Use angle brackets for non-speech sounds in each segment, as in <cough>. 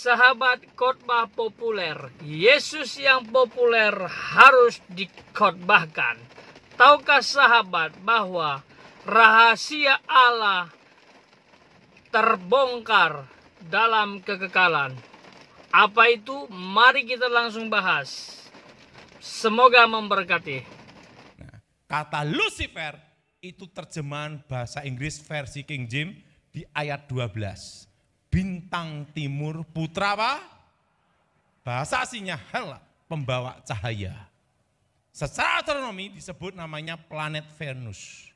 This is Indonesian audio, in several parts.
sahabat khotbah populer, Yesus yang populer harus dikhotbahkan. Tahukah sahabat bahwa rahasia Allah terbongkar dalam kekekalan? Apa itu? Mari kita langsung bahas. Semoga memberkati. Nah, kata Lucifer itu terjemahan bahasa Inggris versi King James di ayat 12 bintang timur putra apa? Bahasa aslinya sinyal pembawa cahaya. Secara astronomi disebut namanya planet Venus.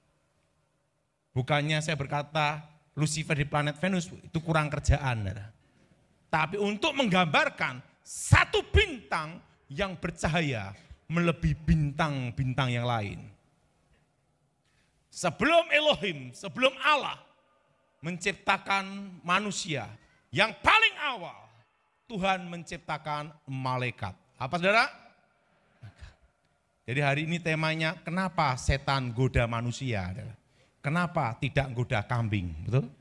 Bukannya saya berkata Lucifer di planet Venus itu kurang kerjaan. Tapi untuk menggambarkan satu bintang yang bercahaya melebihi bintang-bintang yang lain. Sebelum Elohim, sebelum Allah, menciptakan manusia. Yang paling awal Tuhan menciptakan malaikat. Apa saudara? Jadi hari ini temanya kenapa setan goda manusia? Kenapa tidak goda kambing? Betul?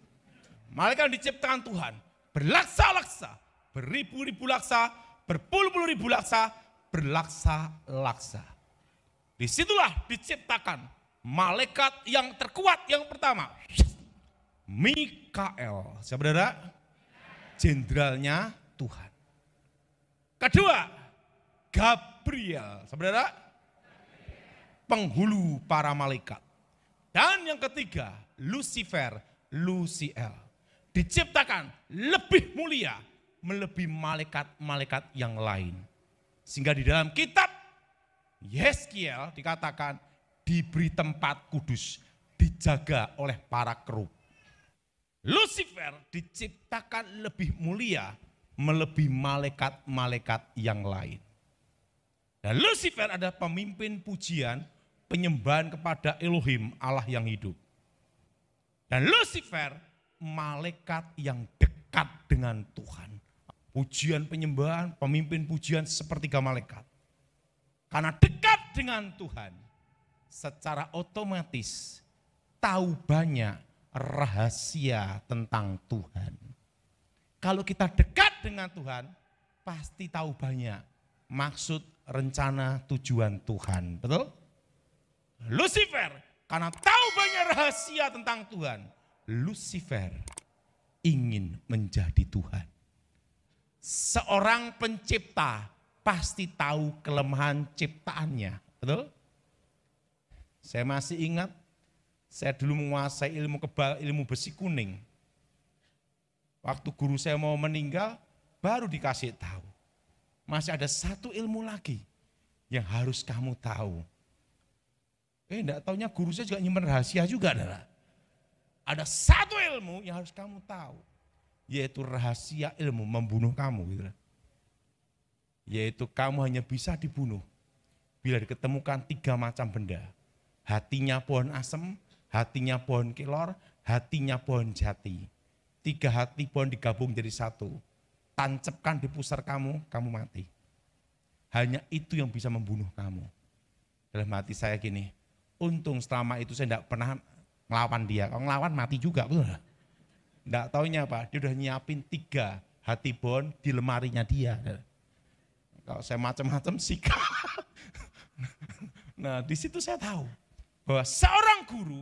Malaikat diciptakan Tuhan berlaksa-laksa, beribu-ribu laksa, berpuluh-puluh ribu laksa, berlaksa-laksa. Disitulah diciptakan malaikat yang terkuat yang pertama. Mikael. Siapa saudara? Jenderalnya Tuhan. Kedua, Gabriel. Saudara? Penghulu para malaikat. Dan yang ketiga, Lucifer, Luciel. Diciptakan lebih mulia melebihi malaikat-malaikat yang lain. Sehingga di dalam kitab Yeskiel dikatakan diberi tempat kudus, dijaga oleh para kerub. Lucifer diciptakan lebih mulia melebihi malaikat-malaikat yang lain. Dan Lucifer adalah pemimpin pujian penyembahan kepada Elohim Allah yang hidup. Dan Lucifer malaikat yang dekat dengan Tuhan. Pujian penyembahan, pemimpin pujian sepertiga malaikat. Karena dekat dengan Tuhan, secara otomatis tahu banyak rahasia tentang Tuhan. Kalau kita dekat dengan Tuhan, pasti tahu banyak maksud, rencana, tujuan Tuhan. Betul? Lucifer, karena tahu banyak rahasia tentang Tuhan, Lucifer ingin menjadi Tuhan. Seorang pencipta pasti tahu kelemahan ciptaannya. Betul? Saya masih ingat saya dulu menguasai ilmu kebal, ilmu besi kuning. Waktu guru saya mau meninggal, baru dikasih tahu. Masih ada satu ilmu lagi yang harus kamu tahu. Eh, enggak taunya guru saya juga nyimpen rahasia juga, adalah Ada satu ilmu yang harus kamu tahu, yaitu rahasia ilmu membunuh kamu, gitu. Kan. Yaitu kamu hanya bisa dibunuh bila diketemukan tiga macam benda. Hatinya pohon asem, hatinya pohon kelor, hatinya pohon jati. Tiga hati pohon digabung jadi satu. Tancapkan di pusar kamu, kamu mati. Hanya itu yang bisa membunuh kamu. Dalam hati saya gini, untung selama itu saya tidak pernah ngelawan dia. Kalau ngelawan mati juga, betul Tidak taunya apa, dia udah nyiapin tiga hati pohon di lemarinya dia. Kalau saya macam-macam sikap. <laughs> nah di situ saya tahu bahwa seorang guru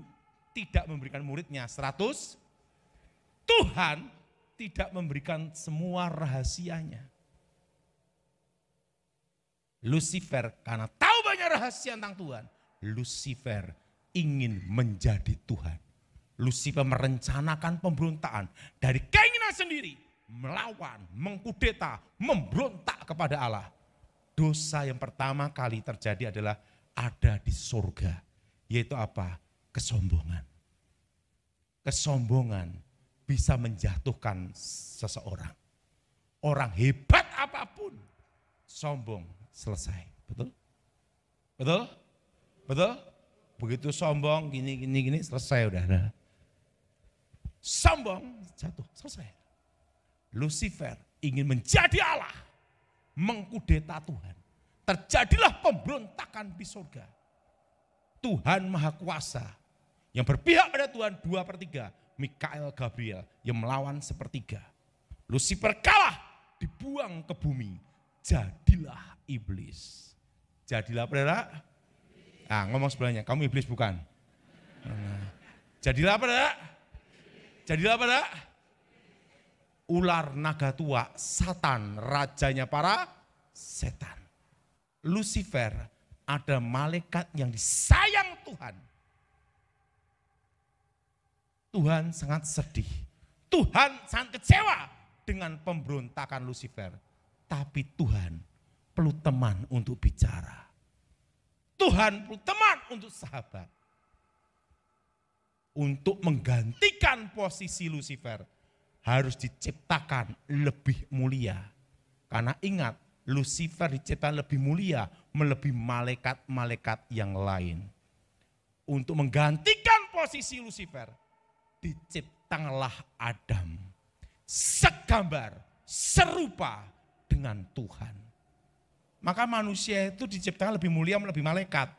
tidak memberikan muridnya 100, Tuhan tidak memberikan semua rahasianya. Lucifer karena tahu banyak rahasia tentang Tuhan, Lucifer ingin menjadi Tuhan. Lucifer merencanakan pemberontakan dari keinginan sendiri, melawan, mengkudeta, memberontak kepada Allah. Dosa yang pertama kali terjadi adalah ada di surga, yaitu apa? kesombongan. Kesombongan bisa menjatuhkan seseorang. Orang hebat apapun, sombong selesai. Betul? Betul? Betul? Begitu sombong gini gini gini selesai udah. Nah. Sombong jatuh selesai. Lucifer ingin menjadi Allah, mengkudeta Tuhan. Terjadilah pemberontakan di surga. Tuhan Maha Kuasa yang berpihak pada Tuhan dua per tiga. Mikael Gabriel yang melawan sepertiga. Lucifer kalah, dibuang ke bumi. Jadilah iblis. Jadilah berapa? Ah, ngomong sebelahnya, kamu iblis bukan? Ah. jadilah apa Jadilah apa Ular naga tua, satan, rajanya para setan. Lucifer ada malaikat yang disayang Tuhan Tuhan sangat sedih. Tuhan sangat kecewa dengan pemberontakan Lucifer. Tapi Tuhan perlu teman untuk bicara. Tuhan perlu teman untuk sahabat. Untuk menggantikan posisi Lucifer harus diciptakan lebih mulia. Karena ingat, Lucifer diciptakan lebih mulia melebihi malaikat-malaikat yang lain. Untuk menggantikan posisi Lucifer, diciptalah Adam segambar, serupa dengan Tuhan. Maka manusia itu diciptakan lebih mulia lebih malaikat.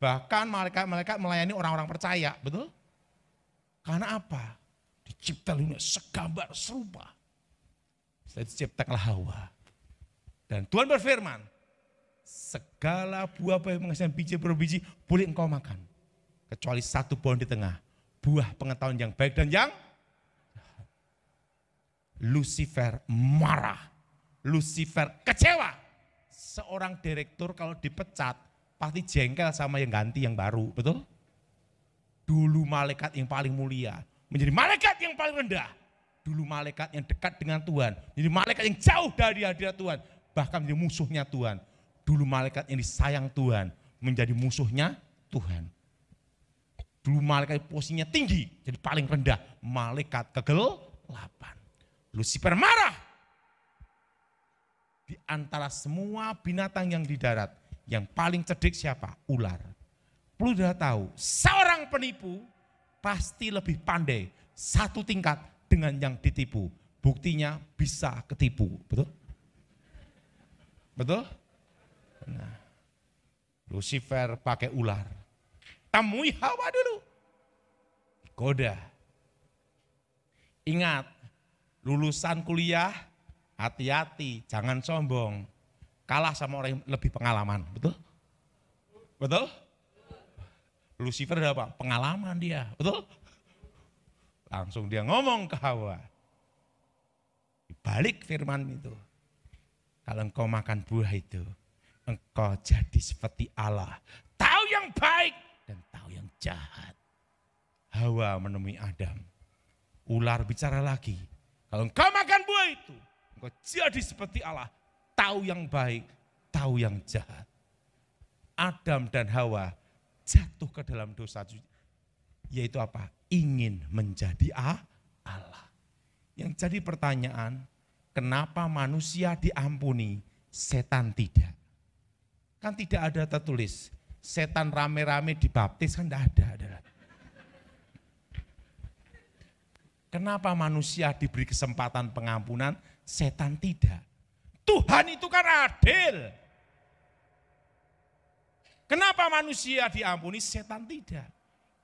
Bahkan malaikat-malaikat melayani orang-orang percaya, betul? Karena apa? Dicipta dunia segambar serupa. Saya diciptakanlah Hawa. Dan Tuhan berfirman, segala buah apa yang menghasilkan biji biji boleh engkau makan kecuali satu pohon di tengah, buah pengetahuan yang baik dan yang Lucifer marah, Lucifer kecewa. Seorang direktur kalau dipecat pasti jengkel sama yang ganti yang baru, betul? Dulu malaikat yang paling mulia menjadi malaikat yang paling rendah. Dulu malaikat yang dekat dengan Tuhan, jadi malaikat yang jauh dari hadirat Tuhan, bahkan menjadi musuhnya Tuhan. Dulu malaikat yang disayang Tuhan menjadi musuhnya Tuhan Dulu malaikat posisinya tinggi, jadi paling rendah. Malaikat kegelapan. Lucifer marah. Di antara semua binatang yang di darat, yang paling cerdik siapa? Ular. Perlu sudah tahu, seorang penipu pasti lebih pandai satu tingkat dengan yang ditipu. Buktinya bisa ketipu, betul? Betul? Nah, Lucifer pakai ular Temui Hawa dulu. Goda. Ingat, lulusan kuliah, hati-hati, jangan sombong. Kalah sama orang yang lebih pengalaman, betul? Betul? Lucifer ada apa? Pengalaman dia, betul? Langsung dia ngomong ke Hawa. Balik firman itu. Kalau engkau makan buah itu, engkau jadi seperti Allah. Tahu yang baik dan tahu yang jahat. Hawa menemui Adam. Ular bicara lagi. Kalau engkau makan buah itu, engkau jadi seperti Allah. Tahu yang baik, tahu yang jahat. Adam dan Hawa jatuh ke dalam dosa. Yaitu apa? Ingin menjadi Allah. Yang jadi pertanyaan, kenapa manusia diampuni, setan tidak? Kan tidak ada tertulis, setan rame-rame dibaptis kan tidak ada. ada Kenapa manusia diberi kesempatan pengampunan, setan tidak? Tuhan itu kan adil. Kenapa manusia diampuni, setan tidak?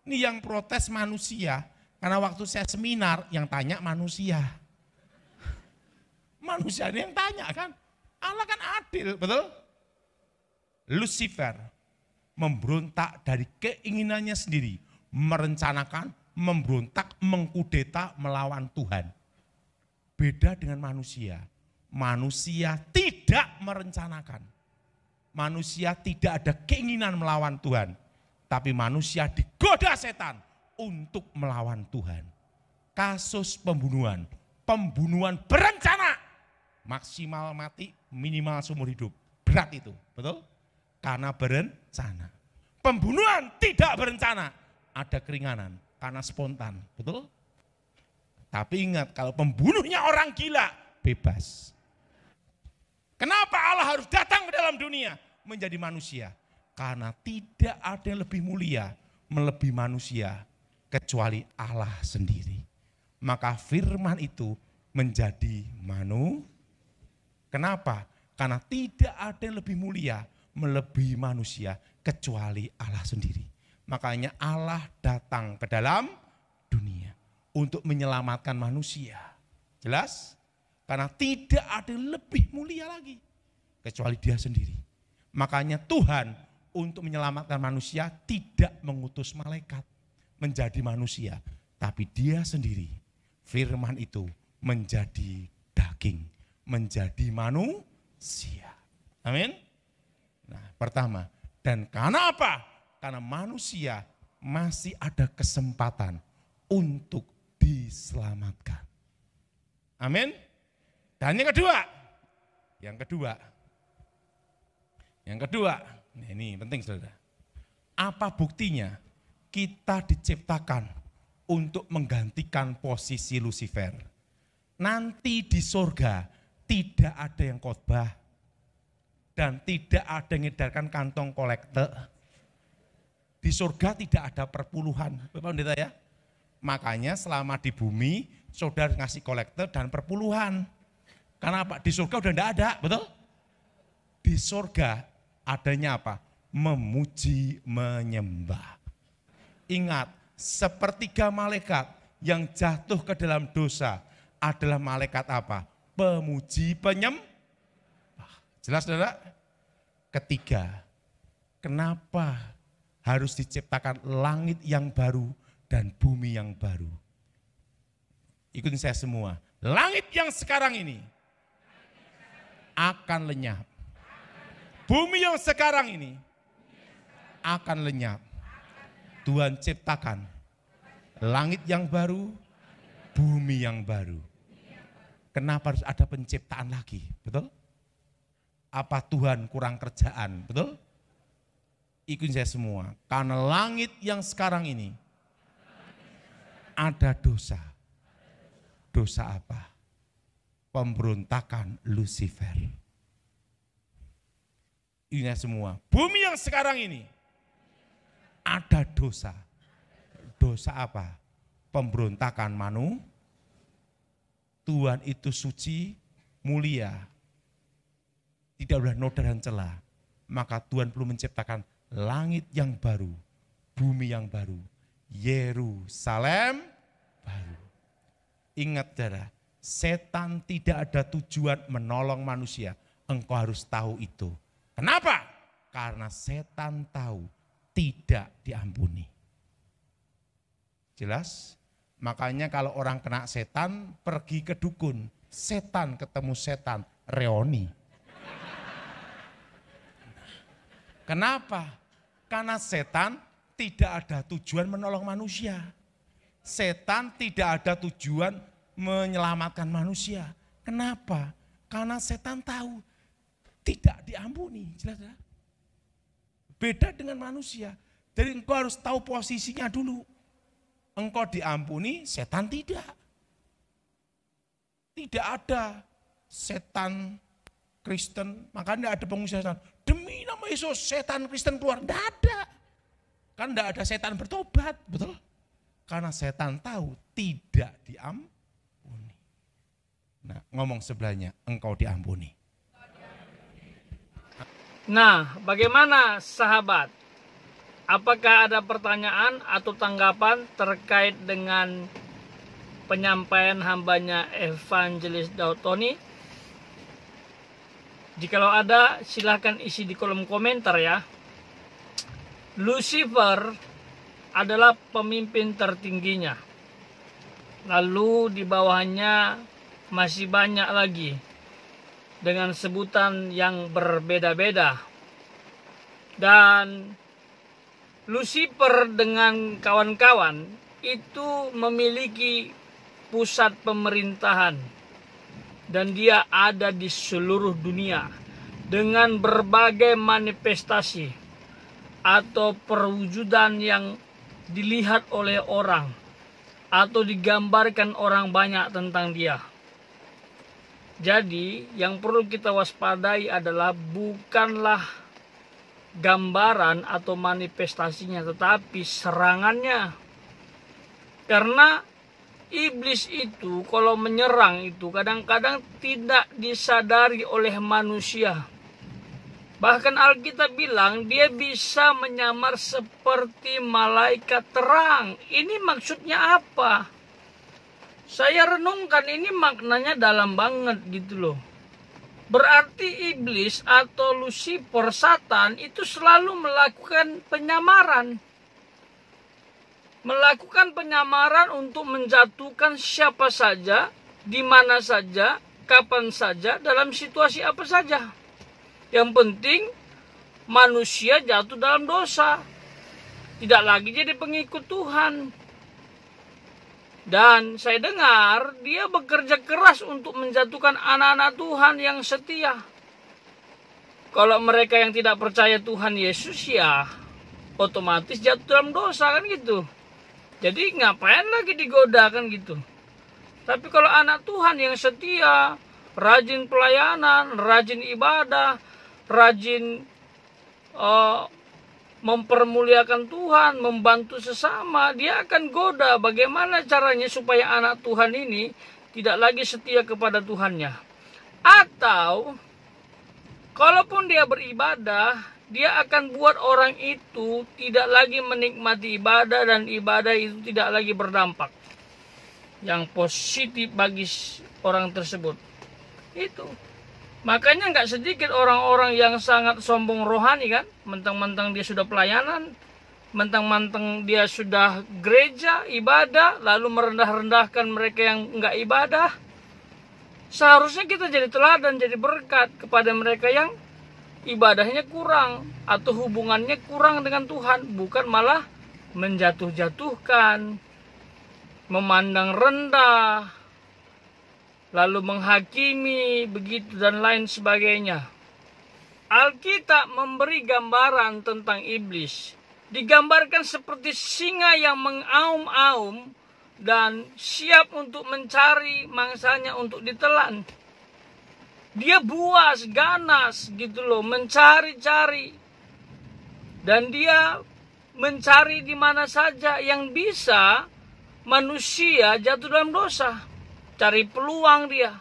Ini yang protes manusia. Karena waktu saya seminar, yang tanya manusia. Manusia ini yang tanya kan. Allah kan adil, betul? Lucifer, memberontak dari keinginannya sendiri, merencanakan, memberontak, mengkudeta melawan Tuhan. Beda dengan manusia. Manusia tidak merencanakan. Manusia tidak ada keinginan melawan Tuhan, tapi manusia digoda setan untuk melawan Tuhan. Kasus pembunuhan, pembunuhan berencana maksimal mati, minimal seumur hidup. Berat itu, betul? karena berencana. Pembunuhan tidak berencana, ada keringanan karena spontan, betul? Tapi ingat kalau pembunuhnya orang gila, bebas. Kenapa Allah harus datang ke dalam dunia menjadi manusia? Karena tidak ada yang lebih mulia melebihi manusia kecuali Allah sendiri. Maka firman itu menjadi manu. Kenapa? Karena tidak ada yang lebih mulia melebihi manusia kecuali Allah sendiri. Makanya Allah datang ke dalam dunia untuk menyelamatkan manusia. Jelas? Karena tidak ada yang lebih mulia lagi kecuali dia sendiri. Makanya Tuhan untuk menyelamatkan manusia tidak mengutus malaikat menjadi manusia, tapi dia sendiri firman itu menjadi daging, menjadi manusia. Amin. Nah, pertama, dan karena apa? Karena manusia masih ada kesempatan untuk diselamatkan. Amin. Dan yang kedua, yang kedua, yang kedua, nah ini penting saudara. Apa buktinya kita diciptakan untuk menggantikan posisi Lucifer? Nanti di sorga tidak ada yang khotbah, dan tidak ada ngedarkan kantong kolekte. Di surga tidak ada perpuluhan. Bapak pendeta ya. Makanya selama di bumi saudara ngasih kolekte dan perpuluhan. Karena apa? Di surga udah enggak ada, betul? Di surga adanya apa? Memuji, menyembah. Ingat, sepertiga malaikat yang jatuh ke dalam dosa adalah malaikat apa? Pemuji, penyembah Jelas saudara? Ketiga, kenapa harus diciptakan langit yang baru dan bumi yang baru? Ikutin saya semua. Langit yang sekarang ini akan lenyap. Bumi yang sekarang ini akan lenyap. Tuhan ciptakan langit yang baru, bumi yang baru. Kenapa harus ada penciptaan lagi? Betul? Apa Tuhan kurang kerjaan, betul? Ikutin saya semua. Karena langit yang sekarang ini ada dosa. Dosa apa? Pemberontakan Lucifer. Ini semua. Bumi yang sekarang ini ada dosa. Dosa apa? Pemberontakan manu. Tuhan itu suci, mulia, tidak ada noda dan celah, maka Tuhan perlu menciptakan langit yang baru, bumi yang baru, Yerusalem baru. Ingat darah, setan tidak ada tujuan menolong manusia. Engkau harus tahu itu. Kenapa? Karena setan tahu tidak diampuni. Jelas? Makanya kalau orang kena setan, pergi ke dukun. Setan ketemu setan, reoni. Kenapa? Karena setan tidak ada tujuan menolong manusia. Setan tidak ada tujuan menyelamatkan manusia. Kenapa? Karena setan tahu tidak diampuni. Jelas ya? Beda dengan manusia. Jadi engkau harus tahu posisinya dulu. Engkau diampuni, setan tidak. Tidak ada setan Kristen. Makanya ada pengusaha Demi nama Yesus, setan Kristen keluar. Tidak ada. Kan tidak ada setan bertobat, betul? Karena setan tahu tidak diampuni. Nah, ngomong sebelahnya, engkau diampuni. Nah, bagaimana sahabat? Apakah ada pertanyaan atau tanggapan terkait dengan penyampaian hambanya Evangelis Tony? Jikalau ada silahkan isi di kolom komentar ya. Lucifer adalah pemimpin tertingginya. Lalu di bawahnya masih banyak lagi dengan sebutan yang berbeda-beda. Dan Lucifer dengan kawan-kawan itu memiliki pusat pemerintahan dan dia ada di seluruh dunia dengan berbagai manifestasi atau perwujudan yang dilihat oleh orang atau digambarkan orang banyak tentang dia. Jadi, yang perlu kita waspadai adalah bukanlah gambaran atau manifestasinya, tetapi serangannya. Karena Iblis itu kalau menyerang itu kadang-kadang tidak disadari oleh manusia. Bahkan Alkitab bilang dia bisa menyamar seperti malaikat terang. Ini maksudnya apa? Saya renungkan ini maknanya dalam banget gitu loh. Berarti iblis atau Lucifer, Satan itu selalu melakukan penyamaran melakukan penyamaran untuk menjatuhkan siapa saja, di mana saja, kapan saja, dalam situasi apa saja. Yang penting manusia jatuh dalam dosa. Tidak lagi jadi pengikut Tuhan. Dan saya dengar dia bekerja keras untuk menjatuhkan anak-anak Tuhan yang setia. Kalau mereka yang tidak percaya Tuhan Yesus ya otomatis jatuh dalam dosa kan gitu. Jadi ngapain lagi digoda kan gitu. Tapi kalau anak Tuhan yang setia, rajin pelayanan, rajin ibadah, rajin uh, mempermuliakan Tuhan, membantu sesama, dia akan goda. Bagaimana caranya supaya anak Tuhan ini tidak lagi setia kepada Tuhannya? Atau kalaupun dia beribadah, dia akan buat orang itu tidak lagi menikmati ibadah dan ibadah itu tidak lagi berdampak yang positif bagi orang tersebut itu makanya nggak sedikit orang-orang yang sangat sombong rohani kan mentang-mentang dia sudah pelayanan mentang-mentang dia sudah gereja ibadah lalu merendah-rendahkan mereka yang nggak ibadah seharusnya kita jadi teladan jadi berkat kepada mereka yang ibadahnya kurang atau hubungannya kurang dengan Tuhan, bukan malah menjatuh-jatuhkan, memandang rendah, lalu menghakimi, begitu dan lain sebagainya. Alkitab memberi gambaran tentang iblis. Digambarkan seperti singa yang mengaum-aum dan siap untuk mencari mangsanya untuk ditelan dia buas ganas gitu loh mencari-cari dan dia mencari di mana saja yang bisa manusia jatuh dalam dosa cari peluang dia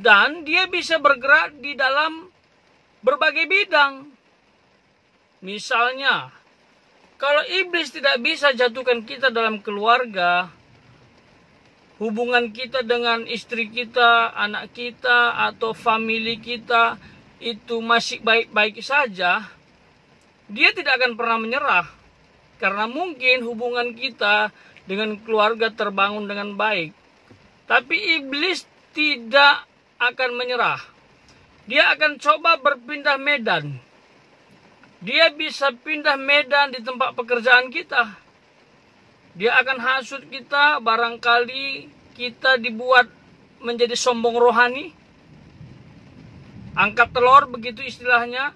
dan dia bisa bergerak di dalam berbagai bidang misalnya kalau iblis tidak bisa jatuhkan kita dalam keluarga hubungan kita dengan istri kita, anak kita, atau family kita itu masih baik-baik saja, dia tidak akan pernah menyerah. Karena mungkin hubungan kita dengan keluarga terbangun dengan baik. Tapi iblis tidak akan menyerah. Dia akan coba berpindah medan. Dia bisa pindah medan di tempat pekerjaan kita dia akan hasut kita, barangkali kita dibuat menjadi sombong rohani. Angkat telur begitu istilahnya.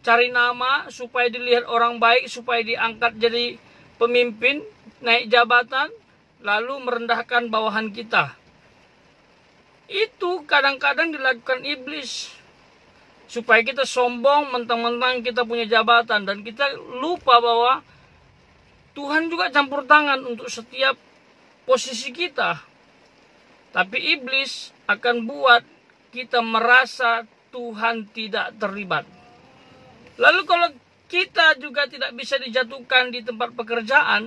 Cari nama supaya dilihat orang baik, supaya diangkat jadi pemimpin, naik jabatan, lalu merendahkan bawahan kita. Itu kadang-kadang dilakukan iblis supaya kita sombong mentang-mentang kita punya jabatan dan kita lupa bahwa Tuhan juga campur tangan untuk setiap posisi kita. Tapi iblis akan buat kita merasa Tuhan tidak terlibat. Lalu kalau kita juga tidak bisa dijatuhkan di tempat pekerjaan,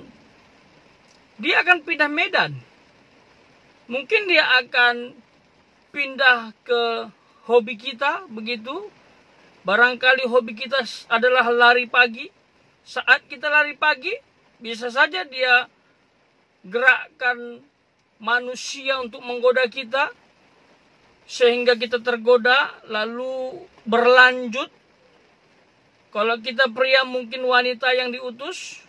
dia akan pindah medan. Mungkin dia akan pindah ke hobi kita begitu. Barangkali hobi kita adalah lari pagi. Saat kita lari pagi, bisa saja dia gerakkan manusia untuk menggoda kita sehingga kita tergoda lalu berlanjut kalau kita pria mungkin wanita yang diutus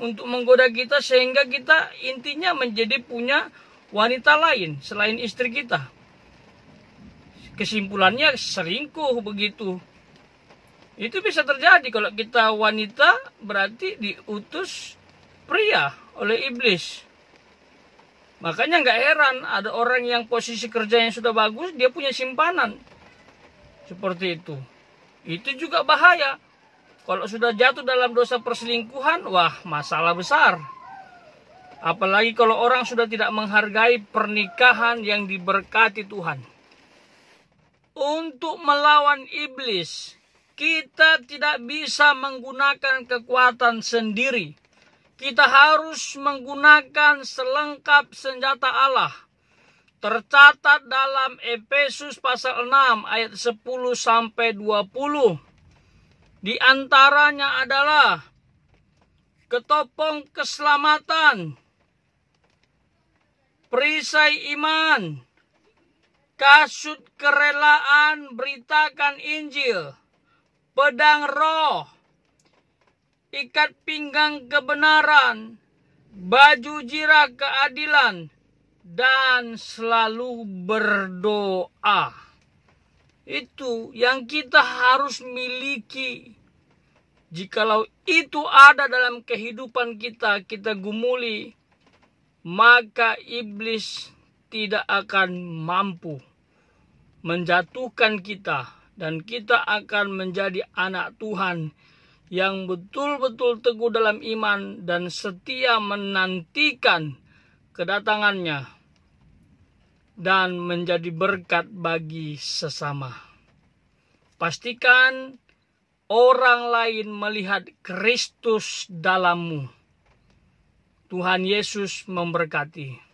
untuk menggoda kita sehingga kita intinya menjadi punya wanita lain selain istri kita kesimpulannya seringkuh begitu itu bisa terjadi kalau kita wanita berarti diutus pria, oleh iblis. Makanya nggak heran ada orang yang posisi kerjanya sudah bagus, dia punya simpanan. Seperti itu. Itu juga bahaya. Kalau sudah jatuh dalam dosa perselingkuhan, wah masalah besar. Apalagi kalau orang sudah tidak menghargai pernikahan yang diberkati Tuhan. Untuk melawan iblis, kita tidak bisa menggunakan kekuatan sendiri kita harus menggunakan selengkap senjata Allah. Tercatat dalam Efesus pasal 6 ayat 10 sampai 20. Di antaranya adalah ketopong keselamatan, perisai iman, kasut kerelaan beritakan Injil, pedang roh, ikat pinggang kebenaran, baju jira keadilan, dan selalu berdoa. Itu yang kita harus miliki. Jikalau itu ada dalam kehidupan kita, kita gumuli, maka iblis tidak akan mampu menjatuhkan kita dan kita akan menjadi anak Tuhan yang betul-betul teguh dalam iman dan setia menantikan kedatangannya dan menjadi berkat bagi sesama. Pastikan orang lain melihat Kristus dalammu. Tuhan Yesus memberkati.